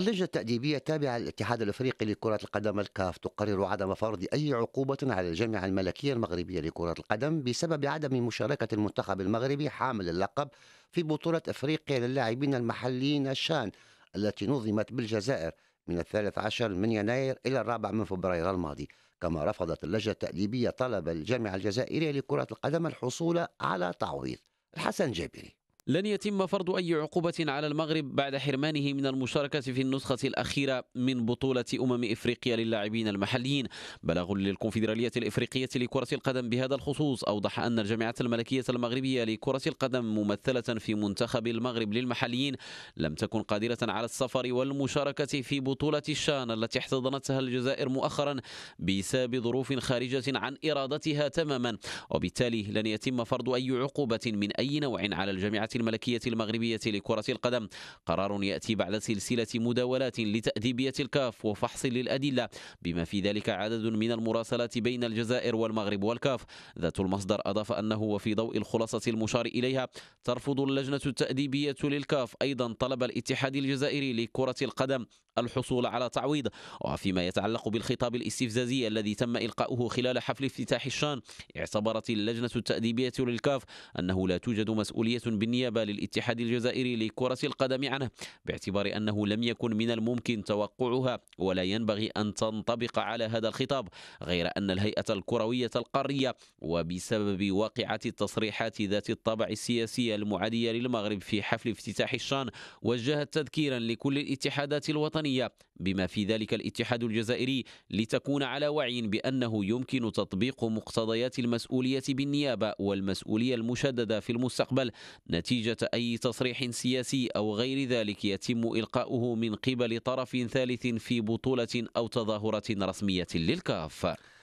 اللجنة التأديبية التابعة للاتحاد الأفريقي لكرة القدم الكاف تقرر عدم فرض أي عقوبة على الجامعة الملكية المغربية لكرة القدم بسبب عدم مشاركة المنتخب المغربي حامل اللقب في بطولة أفريقيا للاعبين المحليين الشان التي نظمت بالجزائر من الثالث عشر من يناير إلى الرابع من فبراير الماضي كما رفضت اللجنة التأديبية طلب الجامعة الجزائرية لكرة القدم الحصول على تعويض الحسن جابري لن يتم فرض أي عقوبة على المغرب بعد حرمانه من المشاركة في النسخة الأخيرة من بطولة أمم إفريقيا للاعبين المحليين بلغ للكونفدرالية الإفريقية لكرة القدم بهذا الخصوص أوضح أن الجامعة الملكية المغربية لكرة القدم ممثلة في منتخب المغرب للمحليين لم تكن قادرة على السفر والمشاركة في بطولة الشان التي احتضنتها الجزائر مؤخرا بسبب ظروف خارجة عن إرادتها تماما وبالتالي لن يتم فرض أي عقوبة من أي نوع على الجامعة الملكية المغربية لكرة القدم قرار يأتي بعد سلسلة مداولات لتأديبية الكاف وفحص للأدلة بما في ذلك عدد من المراسلات بين الجزائر والمغرب والكاف ذات المصدر أضاف أنه وفي ضوء الخلاصة المشار إليها ترفض اللجنة التأديبية للكاف أيضا طلب الاتحاد الجزائري لكرة القدم الحصول على تعويض وفيما يتعلق بالخطاب الاستفزازي الذي تم إلقاؤه خلال حفل افتتاح الشان اعتبرت اللجنة التأديبية للكاف أنه لا توجد مسؤولية بالنيابة للاتحاد الجزائري لكرة القدم عنه باعتبار أنه لم يكن من الممكن توقعها ولا ينبغي أن تنطبق على هذا الخطاب غير أن الهيئة الكروية القارية وبسبب واقعة التصريحات ذات الطابع السياسي المعادية للمغرب في حفل افتتاح الشان وجهت تذكيرا لكل الاتحادات الوطنية الوطنية بما في ذلك الاتحاد الجزائري لتكون على وعي بأنه يمكن تطبيق مقتضيات المسؤولية بالنيابة والمسؤولية المشددة في المستقبل نتيجة أي تصريح سياسي أو غير ذلك يتم إلقاؤه من قبل طرف ثالث في بطولة أو تظاهرة رسمية للكاف